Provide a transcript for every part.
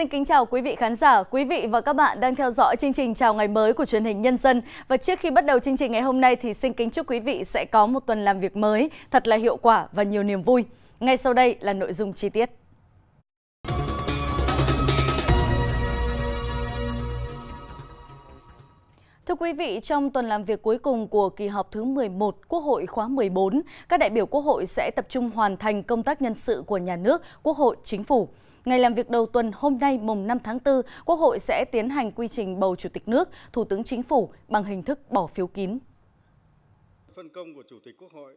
Xin kính chào quý vị khán giả, quý vị và các bạn đang theo dõi chương trình Chào ngày mới của truyền hình Nhân dân. Và trước khi bắt đầu chương trình ngày hôm nay thì xin kính chúc quý vị sẽ có một tuần làm việc mới thật là hiệu quả và nhiều niềm vui. Ngay sau đây là nội dung chi tiết. Thưa quý vị, trong tuần làm việc cuối cùng của kỳ họp thứ 11 Quốc hội khóa 14, các đại biểu Quốc hội sẽ tập trung hoàn thành công tác nhân sự của nhà nước, Quốc hội, chính phủ. Ngày làm việc đầu tuần hôm nay mùng 5 tháng 4, Quốc hội sẽ tiến hành quy trình bầu Chủ tịch nước, Thủ tướng Chính phủ bằng hình thức bỏ phiếu kín. Phân công của Chủ tịch Quốc hội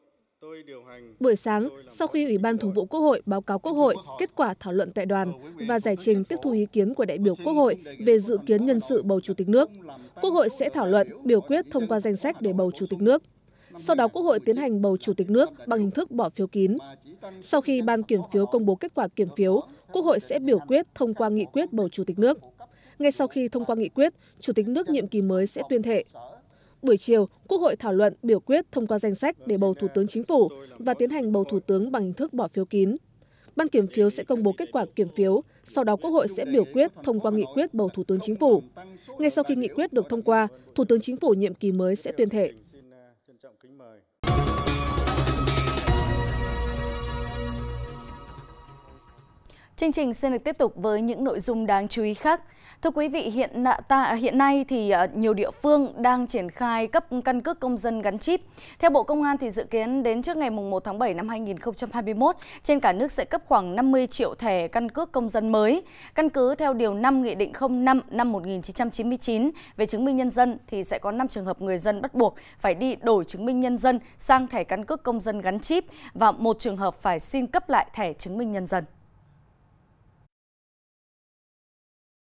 Buổi sáng, sau khi Ủy ban Thường vụ Quốc hội báo cáo Quốc hội kết quả thảo luận tại đoàn và giải trình tiếp thu ý kiến của đại biểu Quốc hội về dự kiến nhân sự bầu Chủ tịch nước, Quốc hội sẽ thảo luận, biểu quyết thông qua danh sách để bầu Chủ tịch nước. Sau đó Quốc hội tiến hành bầu Chủ tịch nước bằng hình thức bỏ phiếu kín. Sau khi Ban kiểm phiếu công bố kết quả kiểm phiếu, quốc hội sẽ biểu quyết thông qua nghị quyết bầu chủ tịch nước ngay sau khi thông qua nghị quyết chủ tịch nước nhiệm kỳ mới sẽ tuyên thệ buổi chiều quốc hội thảo luận biểu quyết thông qua danh sách để bầu thủ tướng chính phủ và tiến hành bầu thủ tướng bằng hình thức bỏ phiếu kín ban kiểm phiếu sẽ công bố kết quả kiểm phiếu sau đó quốc hội sẽ biểu quyết thông qua nghị quyết bầu thủ tướng chính phủ ngay sau khi nghị quyết được thông qua thủ tướng chính phủ nhiệm kỳ mới sẽ tuyên thệ Chương trình xin được tiếp tục với những nội dung đáng chú ý khác. Thưa quý vị, hiện ta à, hiện nay thì à, nhiều địa phương đang triển khai cấp căn cước công dân gắn chip. Theo Bộ Công an thì dự kiến đến trước ngày 1 tháng 7 năm 2021, trên cả nước sẽ cấp khoảng 50 triệu thẻ căn cước công dân mới. Căn cứ theo điều 5 Nghị định 05 năm 1999 về chứng minh nhân dân thì sẽ có 5 trường hợp người dân bắt buộc phải đi đổi chứng minh nhân dân sang thẻ căn cước công dân gắn chip và một trường hợp phải xin cấp lại thẻ chứng minh nhân dân.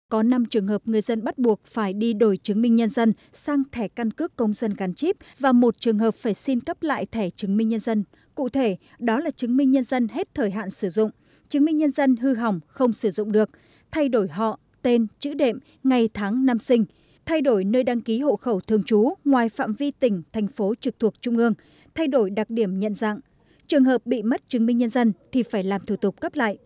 có năm trường hợp người dân bắt buộc phải đi đổi chứng minh nhân dân sang thẻ căn cước công dân gắn chip và một trường hợp phải xin cấp lại thẻ chứng minh nhân dân. Cụ thể, đó là chứng minh nhân dân hết thời hạn sử dụng, chứng minh nhân dân hư hỏng không sử dụng được, thay đổi họ, tên, chữ đệm, ngày tháng năm sinh, thay đổi nơi đăng ký hộ khẩu thường trú ngoài phạm vi tỉnh, thành phố trực thuộc trung ương, thay đổi đặc điểm nhận dạng. Trường hợp bị mất chứng minh nhân dân thì phải làm thủ tục cấp lại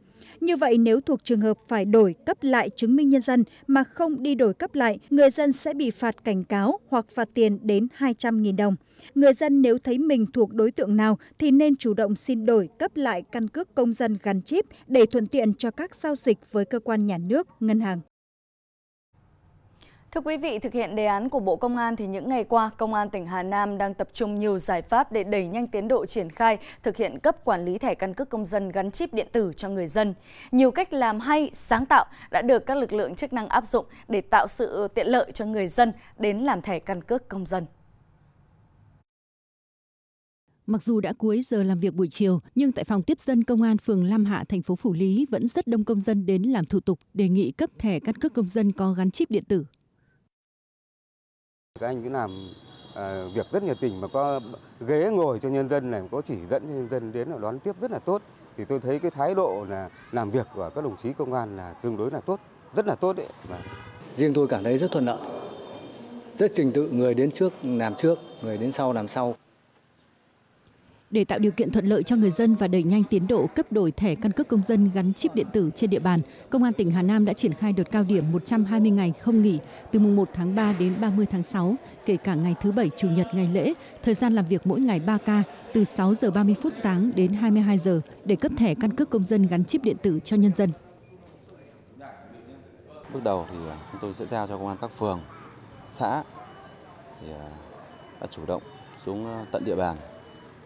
như vậy nếu thuộc trường hợp phải đổi cấp lại chứng minh nhân dân mà không đi đổi cấp lại người dân sẽ bị phạt cảnh cáo hoặc phạt tiền đến hai trăm linh đồng người dân nếu thấy mình thuộc đối tượng nào thì nên chủ động xin đổi cấp lại căn cước công dân gắn chip để thuận tiện cho các giao dịch với cơ quan nhà nước ngân hàng Thưa quý vị, thực hiện đề án của Bộ Công an thì những ngày qua, Công an tỉnh Hà Nam đang tập trung nhiều giải pháp để đẩy nhanh tiến độ triển khai, thực hiện cấp quản lý thẻ căn cước công dân gắn chip điện tử cho người dân. Nhiều cách làm hay, sáng tạo đã được các lực lượng chức năng áp dụng để tạo sự tiện lợi cho người dân đến làm thẻ căn cước công dân. Mặc dù đã cuối giờ làm việc buổi chiều, nhưng tại phòng tiếp dân công an phường Lam Hạ, thành phố Phủ Lý vẫn rất đông công dân đến làm thủ tục đề nghị cấp thẻ căn cước công dân có gắn chip điện tử. Các anh cứ làm à, việc rất nhiệt tình mà có ghế ngồi cho nhân dân này, có chỉ dẫn nhân dân đến là đón tiếp rất là tốt. Thì tôi thấy cái thái độ là làm việc của các đồng chí công an là tương đối là tốt, rất là tốt đấy. Và... Vâng. Riêng tôi cảm thấy rất thuận lợi, rất trình tự, người đến trước làm trước, người đến sau làm sau để tạo điều kiện thuận lợi cho người dân và đẩy nhanh tiến độ cấp đổi thẻ căn cước công dân gắn chip điện tử trên địa bàn công an tỉnh hà nam đã triển khai đợt cao điểm 120 ngày không nghỉ từ mùng 1 tháng 3 đến 30 tháng 6 kể cả ngày thứ bảy chủ nhật ngày lễ thời gian làm việc mỗi ngày 3 ca từ 6 giờ 30 phút sáng đến 22 giờ để cấp thẻ căn cước công dân gắn chip điện tử cho nhân dân bước đầu thì à, chúng tôi sẽ giao cho công an các phường xã thì à, đã chủ động xuống à, tận địa bàn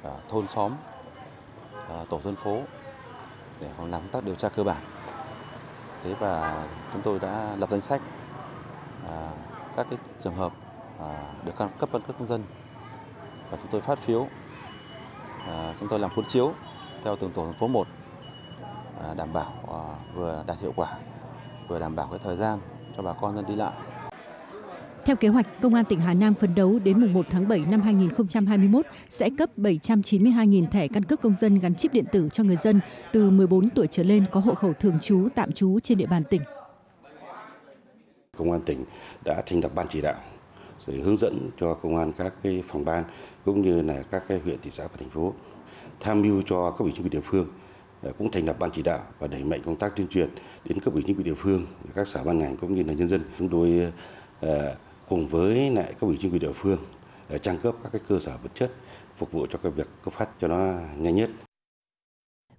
À, thôn xóm à, tổ dân phố để làm công tác điều tra cơ bản thế và chúng tôi đã lập danh sách à, các cái trường hợp được cấp căn cước công dân và chúng tôi phát phiếu chúng tôi làm cuốn chiếu theo từng tổ dân phố một đảm bảo vừa đạt hiệu quả vừa đảm bảo cái thời gian cho bà con dân đi lại theo kế hoạch, Công an tỉnh Hà Nam phấn đấu đến mùng 1 tháng 7 năm 2021 sẽ cấp 792.000 thẻ căn cước công dân gắn chip điện tử cho người dân từ 14 tuổi trở lên có hộ khẩu thường trú tạm trú trên địa bàn tỉnh. Công an tỉnh đã thành lập ban chỉ đạo rồi hướng dẫn cho công an các cái phòng ban cũng như là các cái huyện thị xã và thành phố tham mưu cho các ủy chính quyền địa phương à, cũng thành lập ban chỉ đạo và đẩy mạnh công tác tuyên truyền đến cấp ủy chính quyền địa phương các sở ban ngành cũng như là nhân dân chúng tôi à, cùng với lại các ủy chính quyền địa phương để ờ, trang cấp các cái cơ sở vật chất phục vụ cho cái việc cấp phát cho nó nhanh nhất.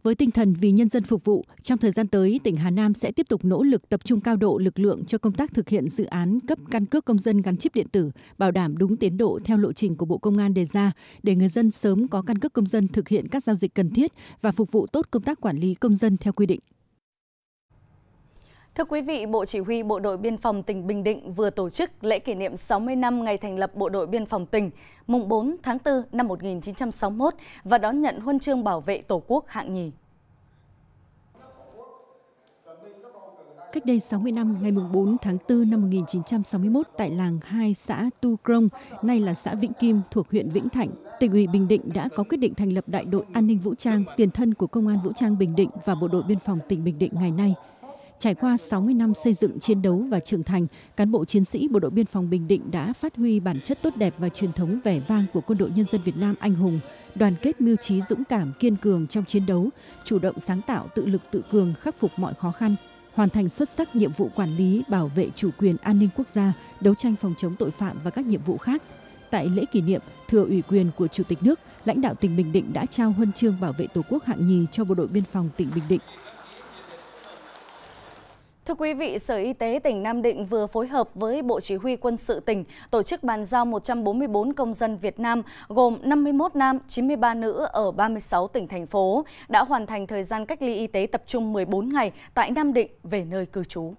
Với tinh thần vì nhân dân phục vụ, trong thời gian tới, tỉnh Hà Nam sẽ tiếp tục nỗ lực tập trung cao độ lực lượng cho công tác thực hiện dự án cấp căn cước công dân gắn chip điện tử, bảo đảm đúng tiến độ theo lộ trình của Bộ Công an đề ra, để người dân sớm có căn cước công dân thực hiện các giao dịch cần thiết và phục vụ tốt công tác quản lý công dân theo quy định. Thưa quý vị, Bộ Chỉ huy Bộ đội Biên phòng tỉnh Bình Định vừa tổ chức lễ kỷ niệm 60 năm ngày thành lập Bộ đội Biên phòng tỉnh, mùng 4 tháng 4 năm 1961 và đón nhận huân chương bảo vệ Tổ quốc hạng nhì. Cách đây 60 năm, ngày 4 tháng 4 năm 1961 tại làng 2 xã Tu Krông, nay là xã Vĩnh Kim thuộc huyện Vĩnh Thạnh, tỉnh ủy Bình Định đã có quyết định thành lập đại đội an ninh vũ trang tiền thân của Công an Vũ trang Bình Định và Bộ đội Biên phòng tỉnh Bình Định ngày nay – Trải qua 60 năm xây dựng, chiến đấu và trưởng thành, cán bộ chiến sĩ Bộ đội Biên phòng Bình Định đã phát huy bản chất tốt đẹp và truyền thống vẻ vang của quân đội nhân dân Việt Nam anh hùng, đoàn kết mưu trí dũng cảm kiên cường trong chiến đấu, chủ động sáng tạo tự lực tự cường khắc phục mọi khó khăn, hoàn thành xuất sắc nhiệm vụ quản lý, bảo vệ chủ quyền an ninh quốc gia, đấu tranh phòng chống tội phạm và các nhiệm vụ khác. Tại lễ kỷ niệm, thừa ủy quyền của Chủ tịch nước, lãnh đạo tỉnh Bình Định đã trao huân chương bảo vệ Tổ quốc hạng nhì cho Bộ đội Biên phòng tỉnh Bình Định Thưa quý vị, Sở Y tế tỉnh Nam Định vừa phối hợp với Bộ Chỉ huy quân sự tỉnh tổ chức bàn giao 144 công dân Việt Nam gồm 51 nam, 93 nữ ở 36 tỉnh thành phố đã hoàn thành thời gian cách ly y tế tập trung 14 ngày tại Nam Định về nơi cư trú.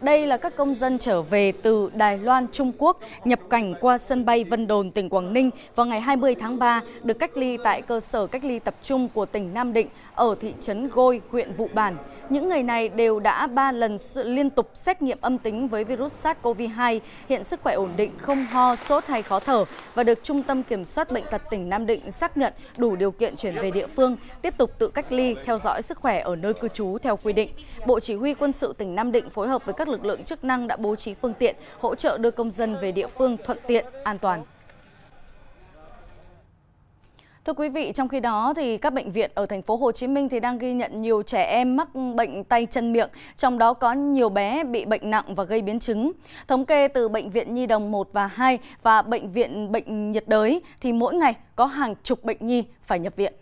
Đây là các công dân trở về từ Đài Loan, Trung Quốc nhập cảnh qua sân bay Vân Đồn, tỉnh Quảng Ninh vào ngày 20 tháng 3 được cách ly tại cơ sở cách ly tập trung của tỉnh Nam Định ở thị trấn Gôi, huyện Vụ Bản. Những người này đều đã 3 lần sự liên tục xét nghiệm âm tính với virus SARS-CoV-2, hiện sức khỏe ổn định, không ho, sốt hay khó thở và được Trung tâm Kiểm soát Bệnh tật tỉnh Nam Định xác nhận đủ điều kiện chuyển về địa phương, tiếp tục tự cách ly, theo dõi sức khỏe ở nơi cư trú theo quy định. Bộ Chỉ huy Quân sự tỉnh Nam Định phối hợp với các lực lượng chức năng đã bố trí phương tiện hỗ trợ đưa công dân về địa phương thuận tiện, an toàn. Thưa quý vị, trong khi đó thì các bệnh viện ở thành phố Hồ Chí Minh thì đang ghi nhận nhiều trẻ em mắc bệnh tay chân miệng, trong đó có nhiều bé bị bệnh nặng và gây biến chứng. Thống kê từ bệnh viện Nhi đồng 1 và 2 và bệnh viện bệnh nhiệt đới thì mỗi ngày có hàng chục bệnh nhi phải nhập viện.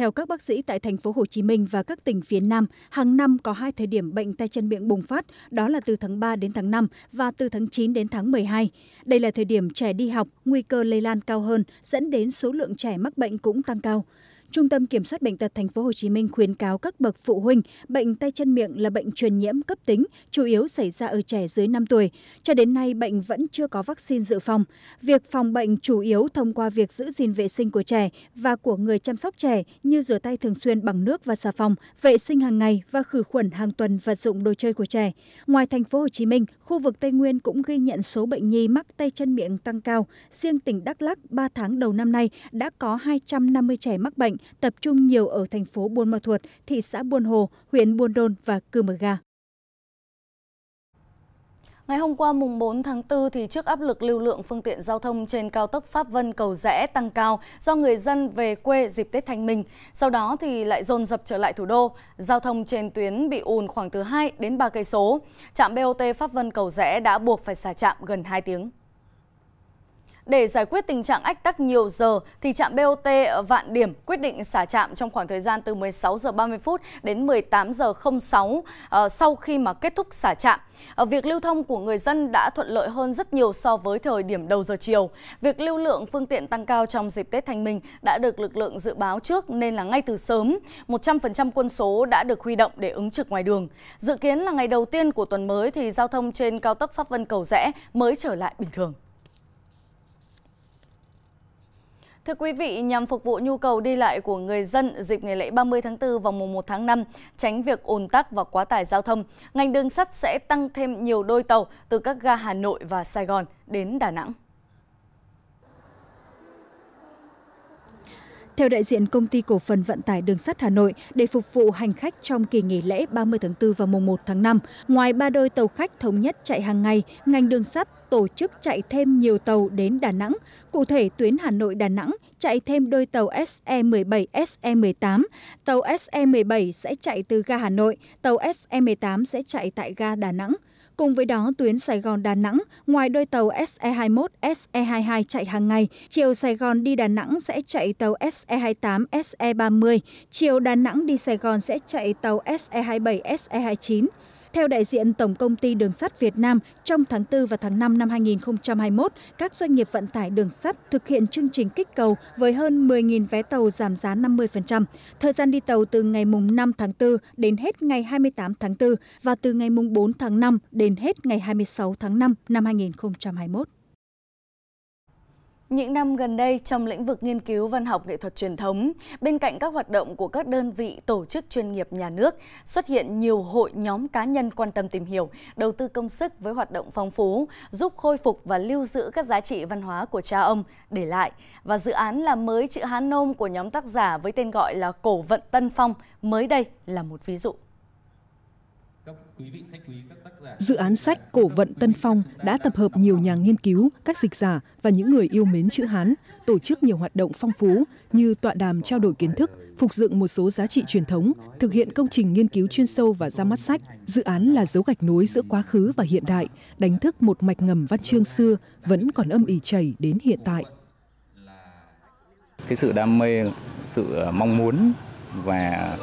Theo các bác sĩ tại thành phố Hồ Chí Minh và các tỉnh phía Nam, hàng năm có hai thời điểm bệnh tay chân miệng bùng phát, đó là từ tháng 3 đến tháng 5 và từ tháng 9 đến tháng 12. Đây là thời điểm trẻ đi học, nguy cơ lây lan cao hơn, dẫn đến số lượng trẻ mắc bệnh cũng tăng cao trung tâm kiểm soát bệnh tật Thành phố Hồ Chí Minh khuyến cáo các bậc phụ huynh bệnh tay chân miệng là bệnh truyền nhiễm cấp tính chủ yếu xảy ra ở trẻ dưới 5 tuổi cho đến nay bệnh vẫn chưa có vaccine dự phòng việc phòng bệnh chủ yếu thông qua việc giữ gìn vệ sinh của trẻ và của người chăm sóc trẻ như rửa tay thường xuyên bằng nước và xà phòng vệ sinh hàng ngày và khử khuẩn hàng tuần vật dụng đồ chơi của trẻ ngoài thành phố Hồ Chí Minh khu vực Tây Nguyên cũng ghi nhận số bệnh nhi mắc tay chân miệng tăng cao riêng tỉnh Đắk Lắk 3 tháng đầu năm nay đã có 250 trẻ mắc bệnh tập trung nhiều ở thành phố buôn ma thuột thị xã buôn hồ huyện buôn đôn và cư mờ ga Ngày hôm qua mùng 4 tháng 4 thì trước áp lực lưu lượng phương tiện giao thông trên cao tốc Pháp Vân Cầu Rẽ tăng cao do người dân về quê dịp Tết Thanh Minh, sau đó thì lại dồn dập trở lại thủ đô. Giao thông trên tuyến bị ùn khoảng từ 2 đến 3 cây số. Trạm BOT Pháp Vân Cầu Rẽ đã buộc phải xả trạm gần 2 tiếng. Để giải quyết tình trạng ách tắc nhiều giờ thì trạm BOT Vạn Điểm quyết định xả trạm trong khoảng thời gian từ 16 giờ 30 phút đến 18 giờ 06 ờ, sau khi mà kết thúc xả trạm. Ờ, việc lưu thông của người dân đã thuận lợi hơn rất nhiều so với thời điểm đầu giờ chiều. Việc lưu lượng phương tiện tăng cao trong dịp Tết Thanh Minh đã được lực lượng dự báo trước nên là ngay từ sớm 100% quân số đã được huy động để ứng trực ngoài đường. Dự kiến là ngày đầu tiên của tuần mới thì giao thông trên cao tốc Pháp Vân Cầu Rẽ mới trở lại bình thường. Thưa quý vị, nhằm phục vụ nhu cầu đi lại của người dân dịp ngày lễ 30 tháng 4 và mùng 1 tháng 5, tránh việc ùn tắc và quá tải giao thông, ngành đường sắt sẽ tăng thêm nhiều đôi tàu từ các ga Hà Nội và Sài Gòn đến Đà Nẵng. theo đại diện công ty cổ phần vận tải đường sắt hà nội để phục vụ hành khách trong kỳ nghỉ lễ 30 tháng 4 và mùng 1 tháng 5, ngoài ba đôi tàu khách thống nhất chạy hàng ngày ngành đường sắt tổ chức chạy thêm nhiều tàu đến đà nẵng cụ thể tuyến hà nội đà nẵng chạy thêm đôi tàu se 17 se 18 tàu se 17 sẽ chạy từ ga hà nội tàu se 18 sẽ chạy tại ga đà nẵng cùng với đó tuyến sài gòn đà nẵng ngoài đôi tàu se 21 se 22 chạy hàng ngày chiều sài gòn đi đà nẵng sẽ chạy tàu se 28 se 30 chiều đà nẵng đi sài gòn sẽ chạy tàu se 27 se 29 theo đại diện tổng công ty đường sắt việt nam trong tháng bốn và tháng năm năm 2021, các doanh nghiệp vận tải đường sắt thực hiện chương trình kích cầu với hơn 10.000 vé tàu giảm giá 50%, thời gian đi tàu từ ngày 5 tháng bốn đến hết ngày 28 tháng bốn và từ ngày 4 tháng năm đến hết ngày 26 tháng năm năm 2021. Những năm gần đây, trong lĩnh vực nghiên cứu văn học nghệ thuật truyền thống, bên cạnh các hoạt động của các đơn vị tổ chức chuyên nghiệp nhà nước, xuất hiện nhiều hội nhóm cá nhân quan tâm tìm hiểu, đầu tư công sức với hoạt động phong phú, giúp khôi phục và lưu giữ các giá trị văn hóa của cha ông để lại. Và dự án là mới chữ Hán Nôm của nhóm tác giả với tên gọi là Cổ Vận Tân Phong mới đây là một ví dụ. Dự án sách Cổ vận Tân Phong đã tập hợp nhiều nhà nghiên cứu, các dịch giả và những người yêu mến chữ Hán, tổ chức nhiều hoạt động phong phú như tọa đàm trao đổi kiến thức, phục dựng một số giá trị truyền thống, thực hiện công trình nghiên cứu chuyên sâu và ra mắt sách. Dự án là dấu gạch nối giữa quá khứ và hiện đại, đánh thức một mạch ngầm văn chương xưa vẫn còn âm ỉ chảy đến hiện tại. Cái sự đam mê, sự ờ, mong muốn và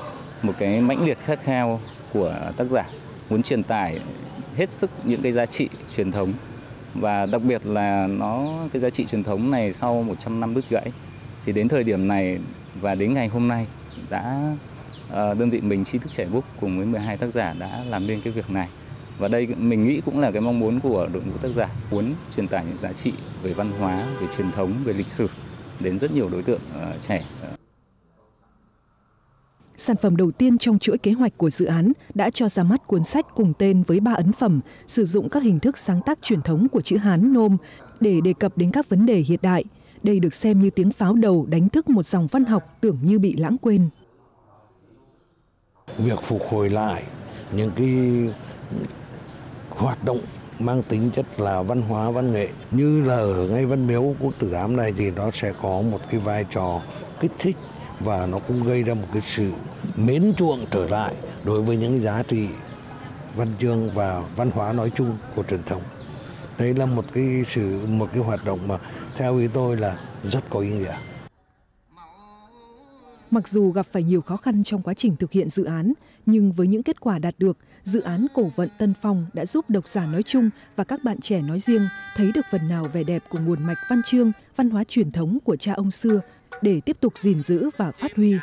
một cái mãnh liệt khát khao của tác giả muốn truyền tải hết sức những cái giá trị truyền thống và đặc biệt là nó cái giá trị truyền thống này sau 100 năm đứt gãy thì đến thời điểm này và đến ngày hôm nay đã ờ, đơn vị mình tri thức trẻ bút cùng với 12 tác giả đã làm nên cái việc này và đây mình nghĩ cũng là cái mong muốn của đội ngũ tác giả muốn truyền tải những giá trị về văn hóa về truyền thống về lịch sử đến rất nhiều đối tượng ờ, trẻ ờ, Sản phẩm đầu tiên trong chuỗi kế hoạch của dự án đã cho ra mắt cuốn sách cùng tên với ba ấn phẩm sử dụng các hình thức sáng tác truyền thống của chữ Hán nôm để đề cập đến các vấn đề hiện đại. Đây được xem như tiếng pháo đầu đánh thức một dòng văn học tưởng như bị lãng quên. Việc phục hồi lại những cái hoạt động mang tính chất là văn hóa văn nghệ như là ở ngay văn miếu quốc tử giám này thì nó sẽ có một cái vai trò kích thích và nó cũng gây ra một cái sự mến chuộng trở lại đối với những giá trị văn chương và văn hóa nói chung của truyền thống đấy là một cái sự một cái hoạt động mà theo ý tôi là rất có ý nghĩa mặc dù gặp phải nhiều khó khăn trong quá trình thực hiện dự án nhưng với những kết quả đạt được dự án cổ vận tân phong đã giúp độc giả nói chung và các bạn trẻ nói riêng thấy được phần nào vẻ đẹp của nguồn mạch văn chương văn hóa truyền thống của cha ông xưa để tiếp tục gìn giữ và phát huy.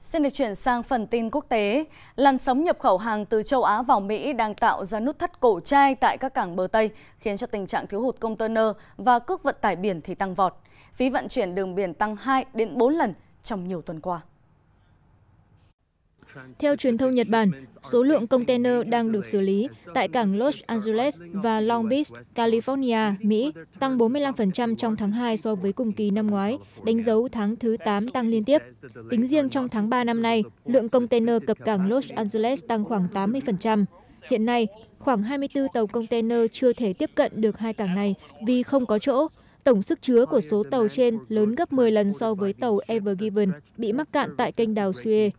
Xin được chuyển sang phần tin quốc tế. Làn sóng nhập khẩu hàng từ châu Á vào Mỹ đang tạo ra nút thắt cổ chai tại các cảng bờ Tây, khiến cho tình trạng thiếu hụt container và cước vận tải biển thì tăng vọt. Phí vận chuyển đường biển tăng 2 đến 4 lần trong nhiều tuần qua. Theo truyền thông Nhật Bản, số lượng container đang được xử lý tại cảng Los Angeles và Long Beach, California, Mỹ tăng 45% trong tháng 2 so với cùng kỳ năm ngoái, đánh dấu tháng thứ 8 tăng liên tiếp. Tính riêng trong tháng 3 năm nay, lượng container cập cảng Los Angeles tăng khoảng 80%. Hiện nay, khoảng 24 tàu container chưa thể tiếp cận được hai cảng này vì không có chỗ, Tổng sức chứa của số tàu trên lớn gấp 10 lần so với tàu Ever Given bị mắc cạn tại kênh đào Suez.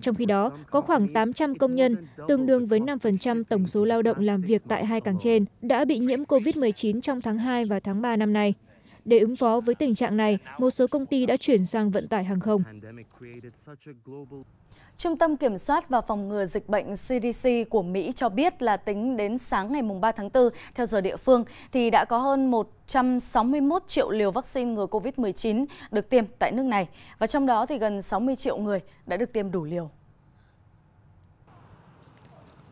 Trong khi đó, có khoảng 800 công nhân, tương đương với 5% tổng số lao động làm việc tại hai cảng trên, đã bị nhiễm COVID-19 trong tháng 2 và tháng 3 năm nay. Để ứng phó với tình trạng này, một số công ty đã chuyển sang vận tải hàng không. Trung tâm Kiểm soát và Phòng ngừa Dịch bệnh CDC của Mỹ cho biết là tính đến sáng ngày 3 tháng 4, theo giờ địa phương, thì đã có hơn 161 triệu liều vaccine ngừa COVID-19 được tiêm tại nước này, và trong đó thì gần 60 triệu người đã được tiêm đủ liều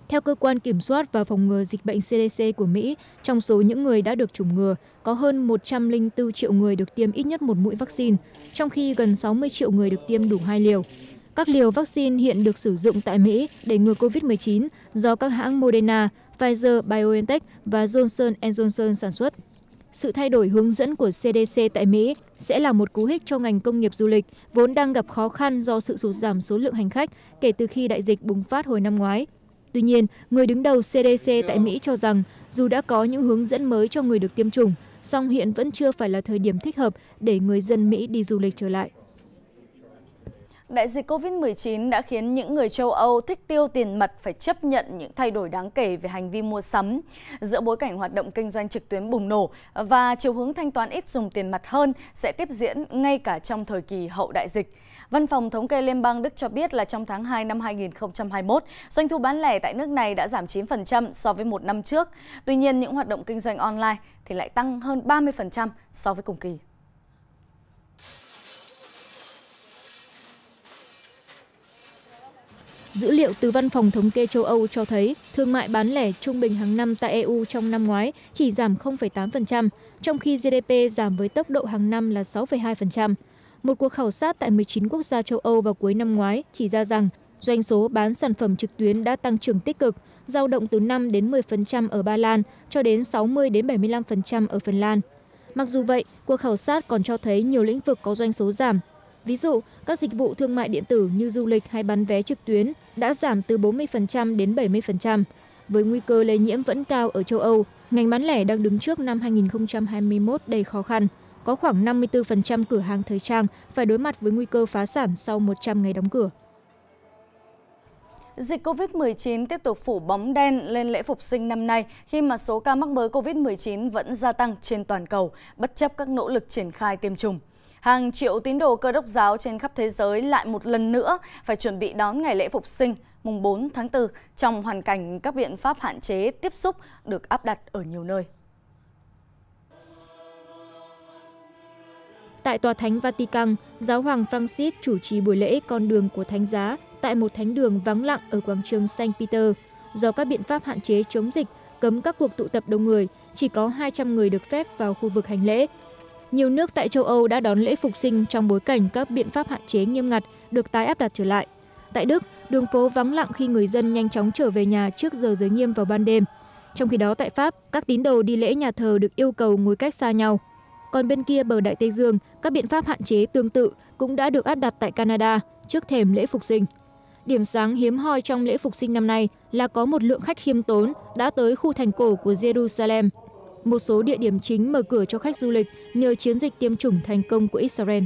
theo cơ quan kiểm soát và phòng ngừa dịch bệnh cdc của mỹ trong số những người đã được chủng ngừa có hơn một trăm linh bốn triệu người được tiêm ít nhất một mũi vaccine trong khi gần sáu mươi triệu người được tiêm đủ hai liều các liều vaccine hiện được sử dụng tại mỹ để ngừa covid 19 do các hãng moderna pfizer biontech và johnson johnson sản xuất sự thay đổi hướng dẫn của CDC tại Mỹ sẽ là một cú hích cho ngành công nghiệp du lịch, vốn đang gặp khó khăn do sự sụt giảm số lượng hành khách kể từ khi đại dịch bùng phát hồi năm ngoái tuy nhiên người đứng đầu cdc tại mỹ cho rằng dù đã có những hướng dẫn mới cho người được tiêm chủng song hiện vẫn chưa phải là thời điểm thích hợp để người dân mỹ đi du lịch trở lại Đại dịch COVID-19 đã khiến những người châu Âu thích tiêu tiền mặt phải chấp nhận những thay đổi đáng kể về hành vi mua sắm. Giữa bối cảnh hoạt động kinh doanh trực tuyến bùng nổ và chiều hướng thanh toán ít dùng tiền mặt hơn sẽ tiếp diễn ngay cả trong thời kỳ hậu đại dịch. Văn phòng Thống kê Liên bang Đức cho biết là trong tháng 2 năm 2021, doanh thu bán lẻ tại nước này đã giảm 9% so với một năm trước. Tuy nhiên, những hoạt động kinh doanh online thì lại tăng hơn 30% so với cùng kỳ. dữ liệu từ văn phòng thống kê châu âu cho thấy thương mại bán lẻ trung bình hàng năm tại eu trong năm ngoái chỉ giảm 0,8%, trong khi gdp giảm với tốc độ hàng năm là 6,2%. Một cuộc khảo sát tại 19 quốc gia châu Âu vào cuối năm ngoái chỉ ra rằng doanh số bán sản phẩm trực tuyến đã tăng trưởng tích cực, giao động từ 5 đến 10% ở Ba Lan cho đến 60 đến 75% ở Phần Lan. Mặc dù vậy, cuộc khảo sát còn cho thấy nhiều lĩnh vực có doanh số giảm ví dụ các dịch vụ thương mại điện tử như du lịch hay bán vé trực tuyến đã giảm từ bốn mươi đến bảy mươi với nguy cơ lây nhiễm vẫn cao ở châu âu ngành bán lẻ đang đứng trước năm hai nghìn hai mươi một đầy khó khăn có khoảng năm mươi bốn cửa hàng thời trang phải đối mặt với nguy cơ phá sản sau một trăm ngày đóng cửa Dịch COVID-19 tiếp tục phủ bóng đen lên lễ phục sinh năm nay khi mà số ca mắc mới COVID-19 vẫn gia tăng trên toàn cầu, bất chấp các nỗ lực triển khai tiêm chủng. Hàng triệu tín đồ cơ đốc giáo trên khắp thế giới lại một lần nữa phải chuẩn bị đón ngày lễ phục sinh mùng 4 tháng 4 trong hoàn cảnh các biện pháp hạn chế tiếp xúc được áp đặt ở nhiều nơi. Tại Tòa Thánh Vatican, Giáo hoàng Francis chủ trì buổi lễ con đường của Thánh giá tại một thánh đường vắng lặng ở quảng trường Saint Peter. Do các biện pháp hạn chế chống dịch, cấm các cuộc tụ tập đông người, chỉ có 200 người được phép vào khu vực hành lễ, nhiều nước tại châu Âu đã đón lễ phục sinh trong bối cảnh các biện pháp hạn chế nghiêm ngặt được tái áp đặt trở lại. Tại Đức, đường phố vắng lặng khi người dân nhanh chóng trở về nhà trước giờ giới nghiêm vào ban đêm. Trong khi đó tại Pháp, các tín đồ đi lễ nhà thờ được yêu cầu ngồi cách xa nhau. Còn bên kia bờ Đại Tây Dương, các biện pháp hạn chế tương tự cũng đã được áp đặt tại Canada trước thềm lễ phục sinh. Điểm sáng hiếm hoi trong lễ phục sinh năm nay là có một lượng khách khiêm tốn đã tới khu thành cổ của Jerusalem một số địa điểm chính mở cửa cho khách du lịch nhờ chiến dịch tiêm chủng thành công của israel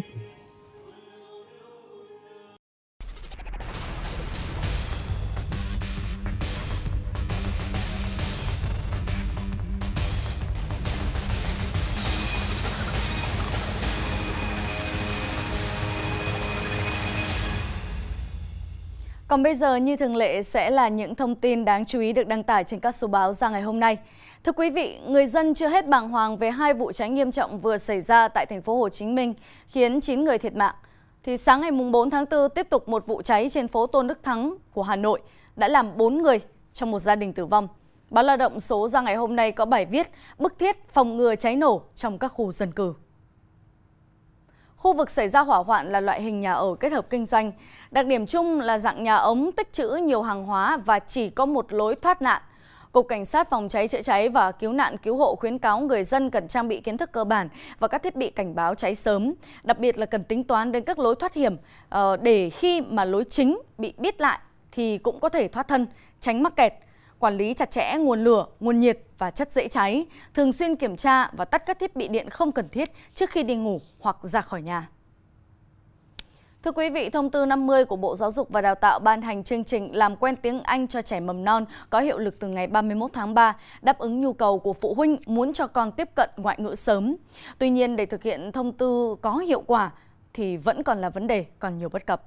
Còn bây giờ như thường lệ sẽ là những thông tin đáng chú ý được đăng tải trên các số báo ra ngày hôm nay. Thưa quý vị, người dân chưa hết bàng hoàng về hai vụ cháy nghiêm trọng vừa xảy ra tại thành phố Hồ Chí Minh khiến 9 người thiệt mạng. Thì sáng ngày 4 tháng 4 tiếp tục một vụ cháy trên phố Tôn Đức Thắng của Hà Nội đã làm 4 người trong một gia đình tử vong. Báo Lao động số ra ngày hôm nay có bài viết bức thiết phòng ngừa cháy nổ trong các khu dân cư. Khu vực xảy ra hỏa hoạn là loại hình nhà ở kết hợp kinh doanh. Đặc điểm chung là dạng nhà ống tích trữ nhiều hàng hóa và chỉ có một lối thoát nạn. Cục Cảnh sát Phòng cháy chữa cháy và Cứu nạn Cứu hộ khuyến cáo người dân cần trang bị kiến thức cơ bản và các thiết bị cảnh báo cháy sớm, đặc biệt là cần tính toán đến các lối thoát hiểm ờ, để khi mà lối chính bị biết lại thì cũng có thể thoát thân, tránh mắc kẹt quản lý chặt chẽ nguồn lửa, nguồn nhiệt và chất dễ cháy, thường xuyên kiểm tra và tắt các thiết bị điện không cần thiết trước khi đi ngủ hoặc ra khỏi nhà. Thưa quý vị, thông tư 50 của Bộ Giáo dục và Đào tạo ban hành chương trình làm quen tiếng Anh cho trẻ mầm non có hiệu lực từ ngày 31 tháng 3, đáp ứng nhu cầu của phụ huynh muốn cho con tiếp cận ngoại ngữ sớm. Tuy nhiên, để thực hiện thông tư có hiệu quả thì vẫn còn là vấn đề còn nhiều bất cập.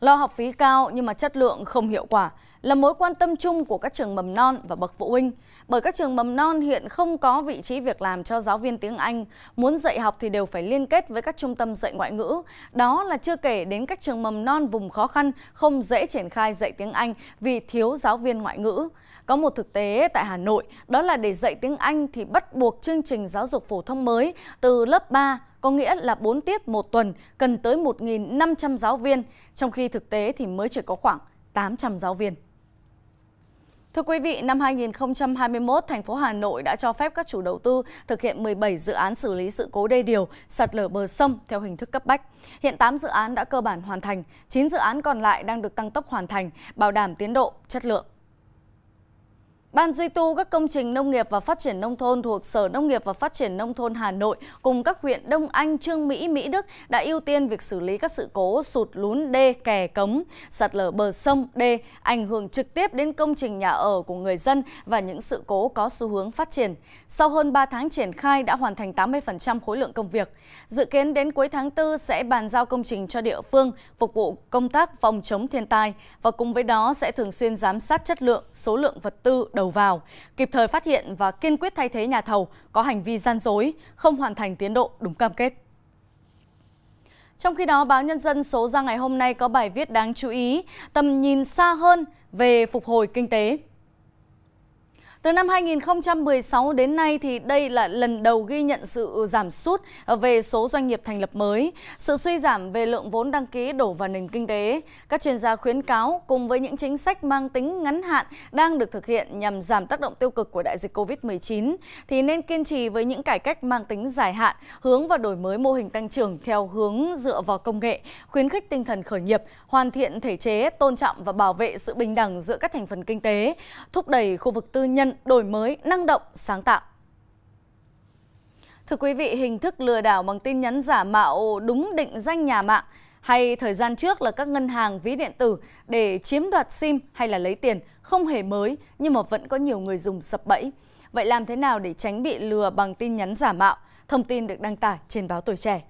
Lo học phí cao nhưng mà chất lượng không hiệu quả là mối quan tâm chung của các trường mầm non và bậc phụ huynh. Bởi các trường mầm non hiện không có vị trí việc làm cho giáo viên tiếng Anh, muốn dạy học thì đều phải liên kết với các trung tâm dạy ngoại ngữ. Đó là chưa kể đến các trường mầm non vùng khó khăn không dễ triển khai dạy tiếng Anh vì thiếu giáo viên ngoại ngữ. Có một thực tế tại Hà Nội, đó là để dạy tiếng Anh thì bắt buộc chương trình giáo dục phổ thông mới từ lớp 3 có nghĩa là 4 tiết một tuần cần tới 1.500 giáo viên, trong khi thực tế thì mới chỉ có khoảng 800 giáo viên. Thưa quý vị, năm 2021, thành phố Hà Nội đã cho phép các chủ đầu tư thực hiện 17 dự án xử lý sự cố đê điều, sạt lở bờ sông theo hình thức cấp bách. Hiện 8 dự án đã cơ bản hoàn thành, 9 dự án còn lại đang được tăng tốc hoàn thành, bảo đảm tiến độ, chất lượng. Ban duy tu các công trình nông nghiệp và phát triển nông thôn thuộc Sở Nông nghiệp và Phát triển Nông thôn Hà Nội cùng các huyện Đông Anh, Trương Mỹ, Mỹ Đức đã ưu tiên việc xử lý các sự cố sụt lún đê kè cống, sạt lở bờ sông, đê, ảnh hưởng trực tiếp đến công trình nhà ở của người dân và những sự cố có xu hướng phát triển. Sau hơn 3 tháng triển khai đã hoàn thành 80% khối lượng công việc. Dự kiến đến cuối tháng 4 sẽ bàn giao công trình cho địa phương, phục vụ công tác phòng chống thiên tai và cùng với đó sẽ thường xuyên giám sát chất lượng, số lượng vật tư, đầu vào, kịp thời phát hiện và kiên quyết thay thế nhà thầu có hành vi gian dối, không hoàn thành tiến độ đúng cam kết. Trong khi đó, báo Nhân dân số ra ngày hôm nay có bài viết đáng chú ý, tầm nhìn xa hơn về phục hồi kinh tế. Từ năm 2016 đến nay thì đây là lần đầu ghi nhận sự giảm sút về số doanh nghiệp thành lập mới, sự suy giảm về lượng vốn đăng ký đổ vào nền kinh tế. Các chuyên gia khuyến cáo cùng với những chính sách mang tính ngắn hạn đang được thực hiện nhằm giảm tác động tiêu cực của đại dịch Covid-19 thì nên kiên trì với những cải cách mang tính dài hạn, hướng vào đổi mới mô hình tăng trưởng theo hướng dựa vào công nghệ, khuyến khích tinh thần khởi nghiệp, hoàn thiện thể chế, tôn trọng và bảo vệ sự bình đẳng giữa các thành phần kinh tế, thúc đẩy khu vực tư nhân niên đổi mới, năng động, sáng tạo. Thưa quý vị, hình thức lừa đảo bằng tin nhắn giả mạo đúng định danh nhà mạng hay thời gian trước là các ngân hàng ví điện tử để chiếm đoạt SIM hay là lấy tiền không hề mới nhưng mà vẫn có nhiều người dùng sập bẫy. Vậy làm thế nào để tránh bị lừa bằng tin nhắn giả mạo? Thông tin được đăng tải trên báo Tuổi Trẻ.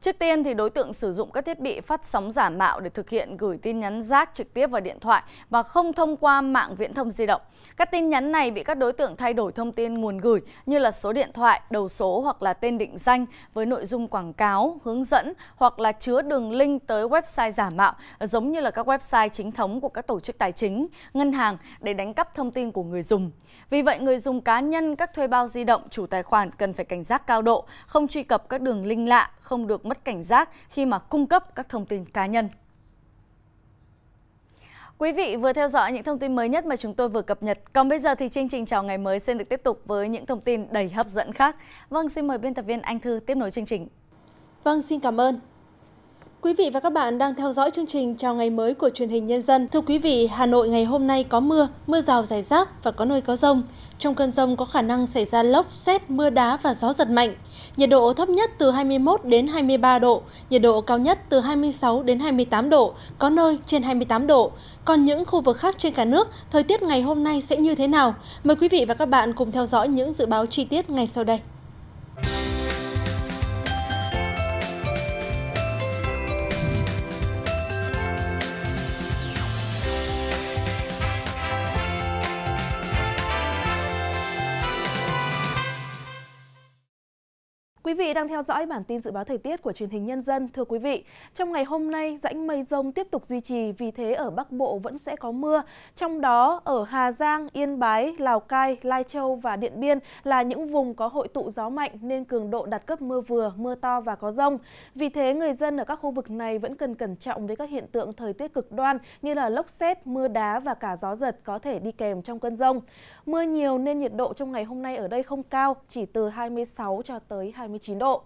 Trước tiên thì đối tượng sử dụng các thiết bị phát sóng giả mạo để thực hiện gửi tin nhắn rác trực tiếp vào điện thoại và không thông qua mạng viễn thông di động. Các tin nhắn này bị các đối tượng thay đổi thông tin nguồn gửi như là số điện thoại, đầu số hoặc là tên định danh với nội dung quảng cáo, hướng dẫn hoặc là chứa đường link tới website giả mạo giống như là các website chính thống của các tổ chức tài chính, ngân hàng để đánh cắp thông tin của người dùng. Vì vậy người dùng cá nhân, các thuê bao di động, chủ tài khoản cần phải cảnh giác cao độ, không truy cập các đường link lạ, không được mất cảnh giác khi mà cung cấp các thông tin cá nhân. Quý vị vừa theo dõi những thông tin mới nhất mà chúng tôi vừa cập nhật. Còn bây giờ thì chương trình Chào Ngày Mới xin được tiếp tục với những thông tin đầy hấp dẫn khác. Vâng, xin mời biên tập viên Anh Thư tiếp nối chương trình. Vâng, xin cảm ơn. Quý vị và các bạn đang theo dõi chương trình Chào ngày mới của truyền hình Nhân dân. Thưa quý vị, Hà Nội ngày hôm nay có mưa, mưa rào rải rác và có nơi có rông. Trong cơn rông có khả năng xảy ra lốc, xét, mưa đá và gió giật mạnh. Nhiệt độ thấp nhất từ 21 đến 23 độ, nhiệt độ cao nhất từ 26 đến 28 độ, có nơi trên 28 độ. Còn những khu vực khác trên cả nước, thời tiết ngày hôm nay sẽ như thế nào? Mời quý vị và các bạn cùng theo dõi những dự báo chi tiết ngay sau đây. vị đang theo dõi bản tin dự báo thời tiết của truyền hình Nhân dân. Thưa quý vị, trong ngày hôm nay, rãnh mây rông tiếp tục duy trì, vì thế ở Bắc Bộ vẫn sẽ có mưa. Trong đó, ở Hà Giang, Yên Bái, Lào Cai, Lai Châu và Điện Biên là những vùng có hội tụ gió mạnh nên cường độ đạt cấp mưa vừa, mưa to và có rông. Vì thế, người dân ở các khu vực này vẫn cần cẩn trọng với các hiện tượng thời tiết cực đoan như là lốc xét, mưa đá và cả gió giật có thể đi kèm trong cơn rông. Mưa nhiều nên nhiệt độ trong ngày hôm nay ở đây không cao, chỉ từ 26 cho tới 29 9 độ.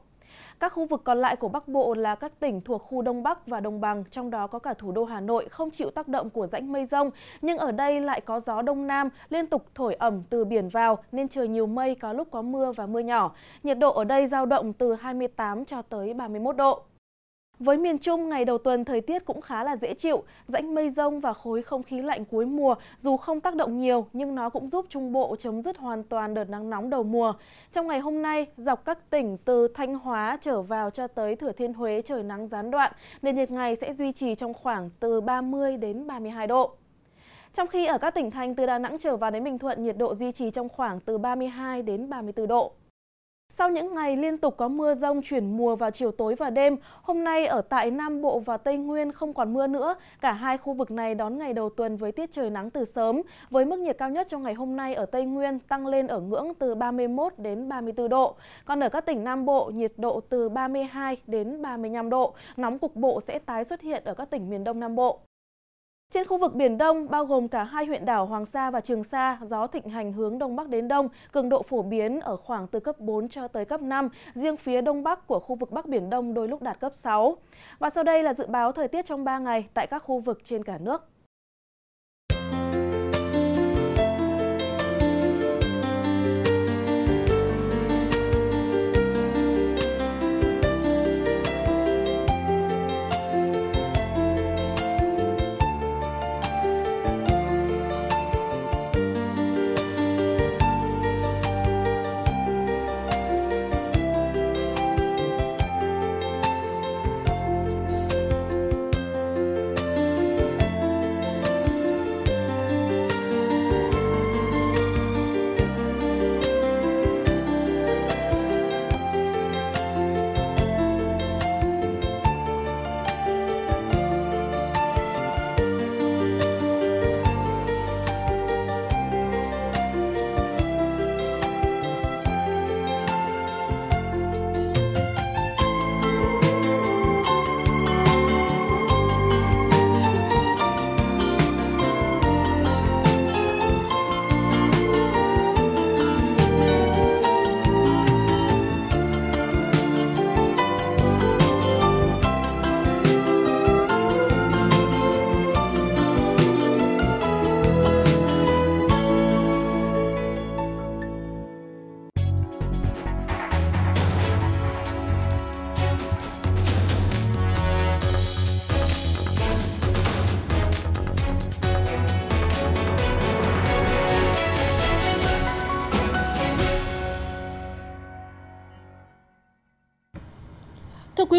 Các khu vực còn lại của Bắc Bộ là các tỉnh thuộc khu Đông Bắc và Đồng Bằng, trong đó có cả thủ đô Hà Nội không chịu tác động của rãnh mây rông, nhưng ở đây lại có gió Đông Nam liên tục thổi ẩm từ biển vào nên trời nhiều mây có lúc có mưa và mưa nhỏ. Nhiệt độ ở đây giao động từ 28 cho tới 31 độ. Với miền Trung, ngày đầu tuần thời tiết cũng khá là dễ chịu, rãnh mây rông và khối không khí lạnh cuối mùa dù không tác động nhiều nhưng nó cũng giúp Trung Bộ chấm dứt hoàn toàn đợt nắng nóng đầu mùa. Trong ngày hôm nay, dọc các tỉnh từ Thanh Hóa trở vào cho tới Thừa Thiên Huế trời nắng gián đoạn, nền nhiệt ngày sẽ duy trì trong khoảng từ 30 đến 32 độ. Trong khi ở các tỉnh thành từ Đà Nẵng trở vào đến Bình Thuận, nhiệt độ duy trì trong khoảng từ 32 đến 34 độ. Sau những ngày liên tục có mưa rông chuyển mùa vào chiều tối và đêm, hôm nay ở tại Nam Bộ và Tây Nguyên không còn mưa nữa. Cả hai khu vực này đón ngày đầu tuần với tiết trời nắng từ sớm, với mức nhiệt cao nhất trong ngày hôm nay ở Tây Nguyên tăng lên ở ngưỡng từ 31 đến 34 độ. Còn ở các tỉnh Nam Bộ, nhiệt độ từ 32 đến 35 độ, nóng cục bộ sẽ tái xuất hiện ở các tỉnh miền Đông Nam Bộ. Trên khu vực Biển Đông, bao gồm cả hai huyện đảo Hoàng Sa và Trường Sa, gió thịnh hành hướng Đông Bắc đến Đông, cường độ phổ biến ở khoảng từ cấp 4 cho tới cấp 5, riêng phía Đông Bắc của khu vực Bắc Biển Đông đôi lúc đạt cấp 6. Và sau đây là dự báo thời tiết trong 3 ngày tại các khu vực trên cả nước.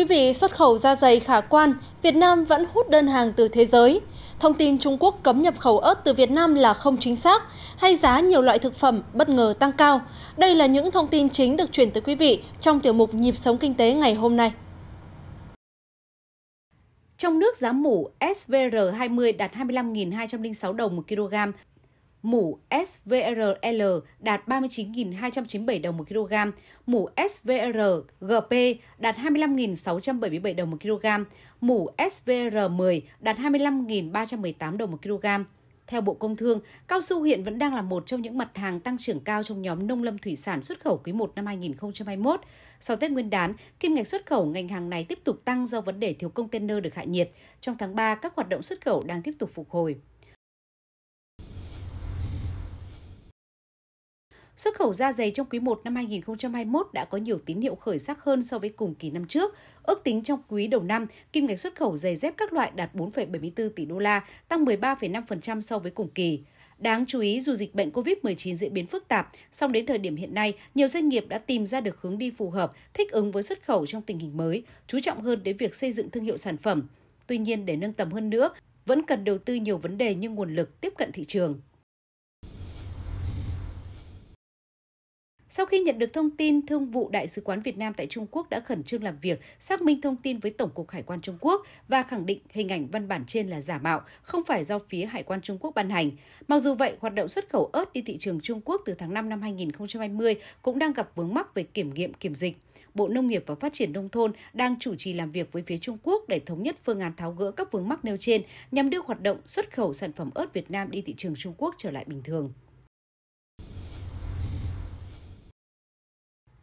quý vị, xuất khẩu da dày khả quan, Việt Nam vẫn hút đơn hàng từ thế giới. Thông tin Trung Quốc cấm nhập khẩu ớt từ Việt Nam là không chính xác, hay giá nhiều loại thực phẩm bất ngờ tăng cao. Đây là những thông tin chính được chuyển tới quý vị trong tiểu mục Nhịp sống kinh tế ngày hôm nay. Trong nước giá mủ SVR20 đạt 25.206 đồng một kg, mũ SVRL đạt 39.297 đồng một kg, mũ SVRGP đạt 25.677 đồng một kg, mũ SVR10 đạt 25.318 đồng một kg. Theo Bộ Công Thương, cao su hiện vẫn đang là một trong những mặt hàng tăng trưởng cao trong nhóm nông lâm thủy sản xuất khẩu quý 1 năm 2021. Sau Tết Nguyên đán, kim ngạch xuất khẩu ngành hàng này tiếp tục tăng do vấn đề thiếu container được hạ nhiệt. Trong tháng 3, các hoạt động xuất khẩu đang tiếp tục phục hồi. Xuất khẩu da dày trong quý 1 năm 2021 đã có nhiều tín hiệu khởi sắc hơn so với cùng kỳ năm trước. Ước tính trong quý đầu năm, kim ngạch xuất khẩu giày dép các loại đạt 4,74 tỷ đô la, tăng 13,5% so với cùng kỳ. Đáng chú ý, dù dịch bệnh COVID-19 diễn biến phức tạp, song đến thời điểm hiện nay, nhiều doanh nghiệp đã tìm ra được hướng đi phù hợp, thích ứng với xuất khẩu trong tình hình mới, chú trọng hơn đến việc xây dựng thương hiệu sản phẩm. Tuy nhiên, để nâng tầm hơn nữa, vẫn cần đầu tư nhiều vấn đề như nguồn lực tiếp cận thị trường. Sau khi nhận được thông tin, Thương vụ Đại sứ quán Việt Nam tại Trung Quốc đã khẩn trương làm việc, xác minh thông tin với Tổng cục Hải quan Trung Quốc và khẳng định hình ảnh văn bản trên là giả mạo, không phải do phía Hải quan Trung Quốc ban hành. Mặc dù vậy, hoạt động xuất khẩu ớt đi thị trường Trung Quốc từ tháng 5 năm 2020 cũng đang gặp vướng mắc về kiểm nghiệm kiểm dịch. Bộ Nông nghiệp và Phát triển Nông thôn đang chủ trì làm việc với phía Trung Quốc để thống nhất phương án tháo gỡ các vướng mắc nêu trên nhằm đưa hoạt động xuất khẩu sản phẩm ớt Việt Nam đi thị trường Trung Quốc trở lại bình thường.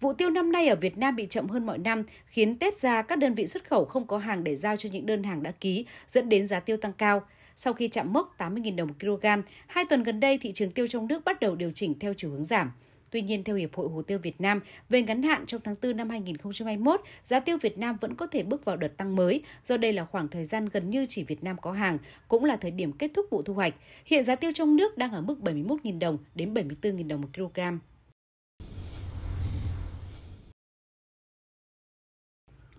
Vụ tiêu năm nay ở Việt Nam bị chậm hơn mọi năm, khiến Tết ra các đơn vị xuất khẩu không có hàng để giao cho những đơn hàng đã ký, dẫn đến giá tiêu tăng cao. Sau khi chạm mốc 80.000 đồng một kg, hai tuần gần đây thị trường tiêu trong nước bắt đầu điều chỉnh theo chiều hướng giảm. Tuy nhiên, theo Hiệp hội Hồ tiêu Việt Nam, về ngắn hạn trong tháng 4 năm 2021, giá tiêu Việt Nam vẫn có thể bước vào đợt tăng mới, do đây là khoảng thời gian gần như chỉ Việt Nam có hàng, cũng là thời điểm kết thúc vụ thu hoạch. Hiện giá tiêu trong nước đang ở mức 71.000 đồng đến 74.000 đồng một kg.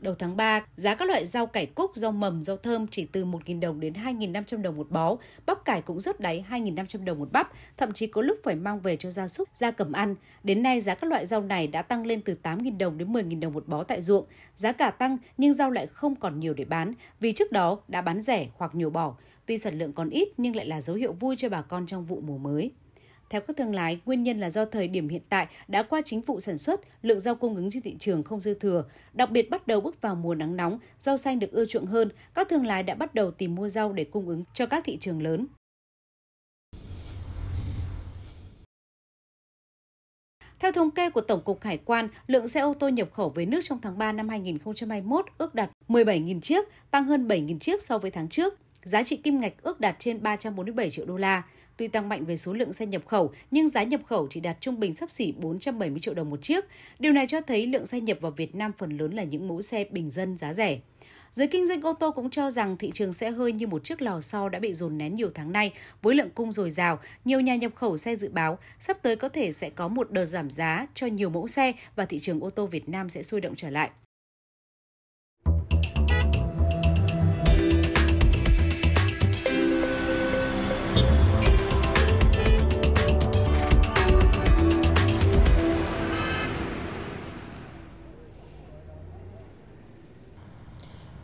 Đầu tháng 3, giá các loại rau cải cúc, rau mầm, rau thơm chỉ từ 1.000 đồng đến 2.500 đồng một bó, bắp cải cũng rớt đáy 2.500 đồng một bắp, thậm chí có lúc phải mang về cho gia súc, gia cầm ăn. Đến nay, giá các loại rau này đã tăng lên từ 8.000 đồng đến 10.000 đồng một bó tại ruộng. Giá cả tăng nhưng rau lại không còn nhiều để bán vì trước đó đã bán rẻ hoặc nhiều bỏ. Tuy sản lượng còn ít nhưng lại là dấu hiệu vui cho bà con trong vụ mùa mới. Theo các thương lái, nguyên nhân là do thời điểm hiện tại đã qua chính vụ sản xuất, lượng rau cung ứng trên thị trường không dư thừa. Đặc biệt bắt đầu bước vào mùa nắng nóng, rau xanh được ưa chuộng hơn, các thương lái đã bắt đầu tìm mua rau để cung ứng cho các thị trường lớn. Theo thống kê của Tổng cục Hải quan, lượng xe ô tô nhập khẩu về nước trong tháng 3 năm 2021 ước đạt 17.000 chiếc, tăng hơn 7.000 chiếc so với tháng trước. Giá trị kim ngạch ước đạt trên 347 triệu đô la. Tuy tăng mạnh về số lượng xe nhập khẩu, nhưng giá nhập khẩu chỉ đạt trung bình sắp xỉ 470 triệu đồng một chiếc. Điều này cho thấy lượng xe nhập vào Việt Nam phần lớn là những mẫu xe bình dân giá rẻ. Giới kinh doanh ô tô cũng cho rằng thị trường sẽ hơi như một chiếc lò xo đã bị dồn nén nhiều tháng nay với lượng cung dồi dào. Nhiều nhà nhập khẩu xe dự báo sắp tới có thể sẽ có một đợt giảm giá cho nhiều mẫu xe và thị trường ô tô Việt Nam sẽ sôi động trở lại.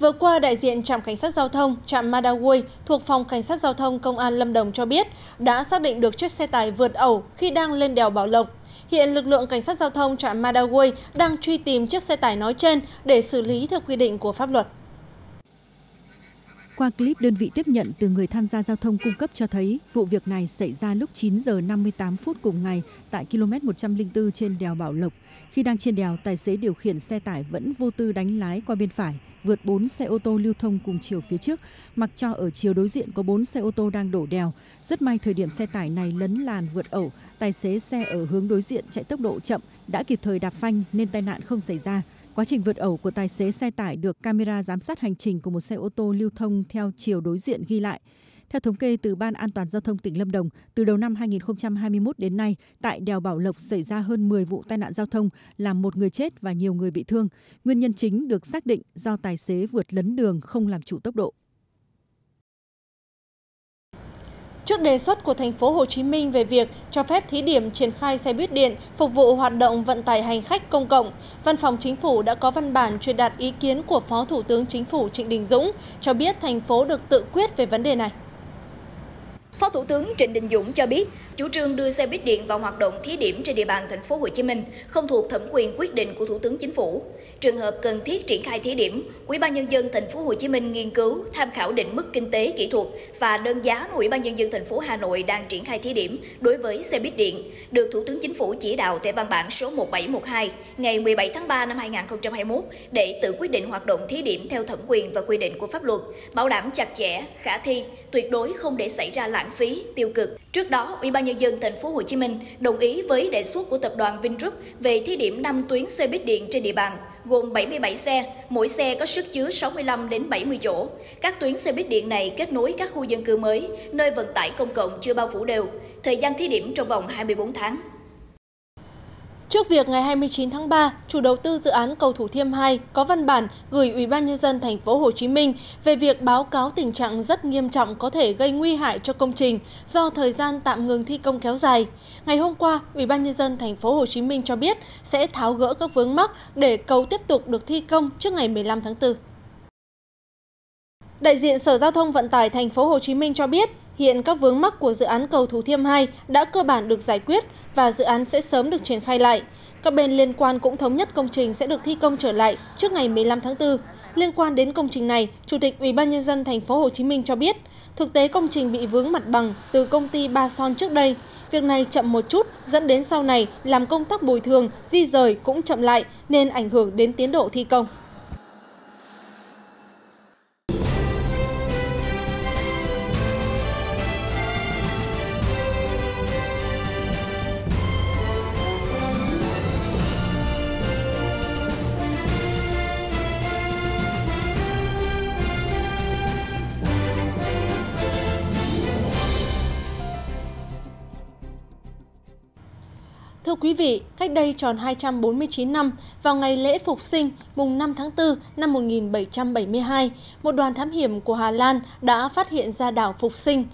Vừa qua, đại diện trạm cảnh sát giao thông, trạm Madaway thuộc phòng cảnh sát giao thông công an Lâm Đồng cho biết đã xác định được chiếc xe tải vượt ẩu khi đang lên đèo Bảo Lộc. Hiện lực lượng cảnh sát giao thông trạm Madaway đang truy tìm chiếc xe tải nói trên để xử lý theo quy định của pháp luật qua clip đơn vị tiếp nhận từ người tham gia giao thông cung cấp cho thấy vụ việc này xảy ra lúc 9 giờ 58 phút cùng ngày tại km 104 trên đèo Bảo Lộc. Khi đang trên đèo, tài xế điều khiển xe tải vẫn vô tư đánh lái qua bên phải, vượt 4 xe ô tô lưu thông cùng chiều phía trước, mặc cho ở chiều đối diện có 4 xe ô tô đang đổ đèo. Rất may thời điểm xe tải này lấn làn vượt ẩu, tài xế xe ở hướng đối diện chạy tốc độ chậm đã kịp thời đạp phanh nên tai nạn không xảy ra. Quá trình vượt ẩu của tài xế xe tải được camera giám sát hành trình của một xe ô tô lưu thông theo chiều đối diện ghi lại. Theo thống kê từ Ban An toàn Giao thông tỉnh Lâm Đồng, từ đầu năm 2021 đến nay, tại đèo Bảo Lộc xảy ra hơn 10 vụ tai nạn giao thông, làm một người chết và nhiều người bị thương. Nguyên nhân chính được xác định do tài xế vượt lấn đường không làm chủ tốc độ. Trước đề xuất của thành phố Hồ Chí Minh về việc cho phép thí điểm triển khai xe buýt điện phục vụ hoạt động vận tải hành khách công cộng, Văn phòng Chính phủ đã có văn bản truyền đạt ý kiến của Phó Thủ tướng Chính phủ Trịnh Đình Dũng cho biết thành phố được tự quyết về vấn đề này. Phó Thủ tướng Trịnh Đình Dũng cho biết, chủ trương đưa xe buýt điện vào hoạt động thí điểm trên địa bàn thành phố Hồ Chí Minh không thuộc thẩm quyền quyết định của Thủ tướng Chính phủ. Trường hợp cần thiết triển khai thí điểm, Ủy ban nhân dân thành phố Hồ Chí Minh nghiên cứu tham khảo định mức kinh tế kỹ thuật và đơn giá mà Ủy ban nhân dân thành phố Hà Nội đang triển khai thí điểm đối với xe buýt điện, được Thủ tướng Chính phủ chỉ đạo tại văn bản số 1712 ngày 17 tháng 3 năm 2021 để tự quyết định hoạt động thí điểm theo thẩm quyền và quy định của pháp luật, bảo đảm chặt chẽ, khả thi, tuyệt đối không để xảy ra lãng lãng phí, tiêu cực. Trước đó, Ủy ban nhân dân thành phố Hồ Chí Minh đồng ý với đề xuất của tập đoàn Vingroup về thí điểm 5 tuyến xe buýt điện trên địa bàn, gồm 77 xe, mỗi xe có sức chứa 65 đến 70 chỗ. Các tuyến xe buýt điện này kết nối các khu dân cư mới, nơi vận tải công cộng chưa bao phủ đều. Thời gian thí điểm trong vòng 24 tháng. Trước việc ngày 29 tháng 3, chủ đầu tư dự án cầu Thủ Thiêm 2 có văn bản gửi Ủy ban nhân dân thành phố Hồ Chí Minh về việc báo cáo tình trạng rất nghiêm trọng có thể gây nguy hại cho công trình do thời gian tạm ngừng thi công kéo dài. Ngày hôm qua, Ủy ban nhân dân thành phố Hồ Chí Minh cho biết sẽ tháo gỡ các vướng mắc để cầu tiếp tục được thi công trước ngày 15 tháng 4. Đại diện Sở Giao thông Vận tải thành phố Hồ Chí Minh cho biết, Hiện các vướng mắc của dự án cầu Thủ Thiêm 2 đã cơ bản được giải quyết và dự án sẽ sớm được triển khai lại. Các bên liên quan cũng thống nhất công trình sẽ được thi công trở lại trước ngày 15 tháng 4. Liên quan đến công trình này, Chủ tịch ủy ban nhân dân thành phố Hồ Chí Minh cho biết, thực tế công trình bị vướng mặt bằng từ công ty Ba Son trước đây. Việc này chậm một chút dẫn đến sau này làm công tác bồi thường, di rời cũng chậm lại nên ảnh hưởng đến tiến độ thi công. vị, cách đây tròn 249 năm, vào ngày lễ Phục sinh, mùng 5 tháng 4 năm 1772, một đoàn thám hiểm của Hà Lan đã phát hiện ra đảo Phục sinh.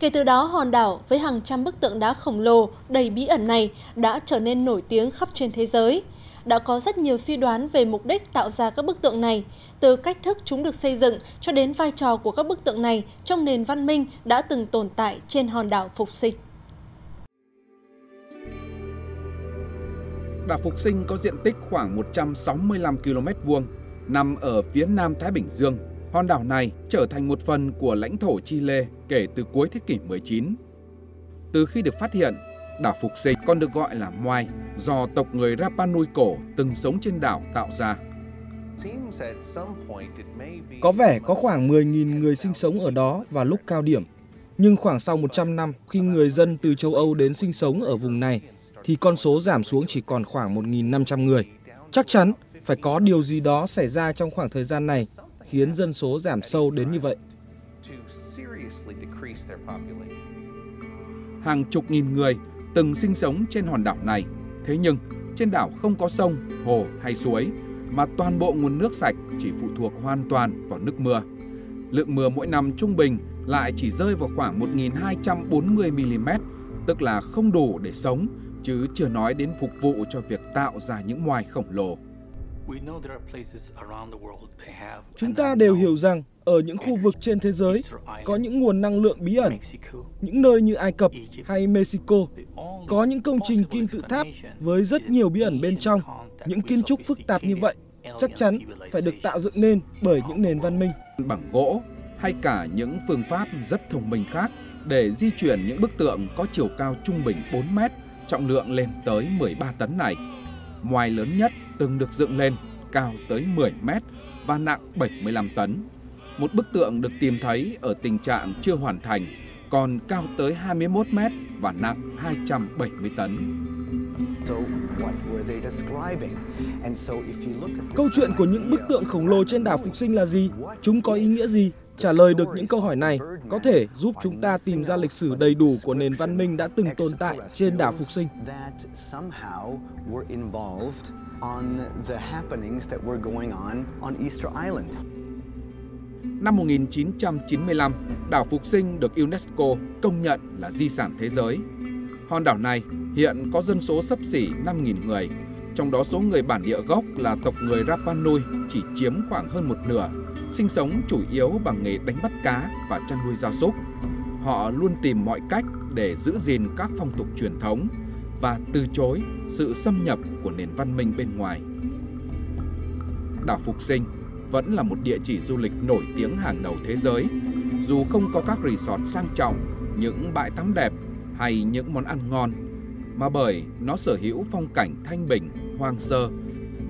Kể từ đó, hòn đảo với hàng trăm bức tượng đá khổng lồ đầy bí ẩn này đã trở nên nổi tiếng khắp trên thế giới. Đã có rất nhiều suy đoán về mục đích tạo ra các bức tượng này, từ cách thức chúng được xây dựng cho đến vai trò của các bức tượng này trong nền văn minh đã từng tồn tại trên hòn đảo Phục sinh. Đảo Phục Sinh có diện tích khoảng 165 km vuông, nằm ở phía nam Thái Bình Dương. Hòn đảo này trở thành một phần của lãnh thổ Chile kể từ cuối thế kỷ 19. Từ khi được phát hiện, đảo Phục Sinh còn được gọi là Moai, do tộc người Rapa Nui cổ từng sống trên đảo tạo ra. Có vẻ có khoảng 10.000 người sinh sống ở đó vào lúc cao điểm, nhưng khoảng sau 100 năm khi người dân từ châu Âu đến sinh sống ở vùng này thì con số giảm xuống chỉ còn khoảng 1.500 người. Chắc chắn phải có điều gì đó xảy ra trong khoảng thời gian này khiến dân số giảm sâu đến như vậy. Hàng chục nghìn người từng sinh sống trên hòn đảo này. Thế nhưng, trên đảo không có sông, hồ hay suối, mà toàn bộ nguồn nước sạch chỉ phụ thuộc hoàn toàn vào nước mưa. Lượng mưa mỗi năm trung bình lại chỉ rơi vào khoảng 1.240 mm, tức là không đủ để sống chứ chưa nói đến phục vụ cho việc tạo ra những ngoài khổng lồ. Chúng ta đều hiểu rằng ở những khu vực trên thế giới có những nguồn năng lượng bí ẩn, những nơi như Ai Cập hay Mexico, có những công trình kim tự tháp với rất nhiều bí ẩn bên trong, những kiến trúc phức tạp như vậy chắc chắn phải được tạo dựng nên bởi những nền văn minh. Bằng gỗ hay cả những phương pháp rất thông minh khác để di chuyển những bức tượng có chiều cao trung bình 4 mét trọng lượng lên tới 13 tấn này. ngoài lớn nhất từng được dựng lên, cao tới 10 mét và nặng 75 tấn. Một bức tượng được tìm thấy ở tình trạng chưa hoàn thành, còn cao tới 21 mét và nặng 270 tấn. Câu chuyện của những bức tượng khổng lồ trên đảo Phục Sinh là gì? Chúng có ý nghĩa gì? Trả lời được những câu hỏi này có thể giúp chúng ta tìm ra lịch sử đầy đủ của nền văn minh đã từng tồn tại trên đảo Phục Sinh. Năm 1995, đảo Phục Sinh được UNESCO công nhận là di sản thế giới. Hòn đảo này hiện có dân số sấp xỉ 5.000 người, trong đó số người bản địa gốc là tộc người Rapa Nui chỉ chiếm khoảng hơn một nửa sinh sống chủ yếu bằng nghề đánh bắt cá và chăn nuôi gia súc. Họ luôn tìm mọi cách để giữ gìn các phong tục truyền thống và từ chối sự xâm nhập của nền văn minh bên ngoài. Đảo Phục Sinh vẫn là một địa chỉ du lịch nổi tiếng hàng đầu thế giới. Dù không có các resort sang trọng, những bãi tắm đẹp hay những món ăn ngon, mà bởi nó sở hữu phong cảnh thanh bình, hoang sơ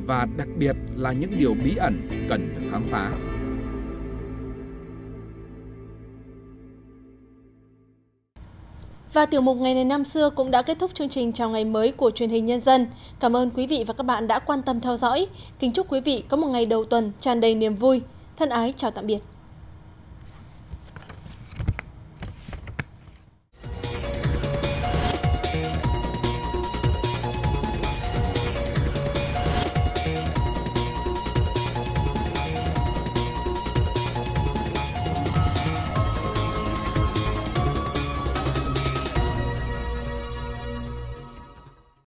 và đặc biệt là những điều bí ẩn cần được khám phá. Và tiểu mục Ngày này năm xưa cũng đã kết thúc chương trình chào ngày mới của truyền hình nhân dân. Cảm ơn quý vị và các bạn đã quan tâm theo dõi. Kính chúc quý vị có một ngày đầu tuần tràn đầy niềm vui. Thân ái chào tạm biệt.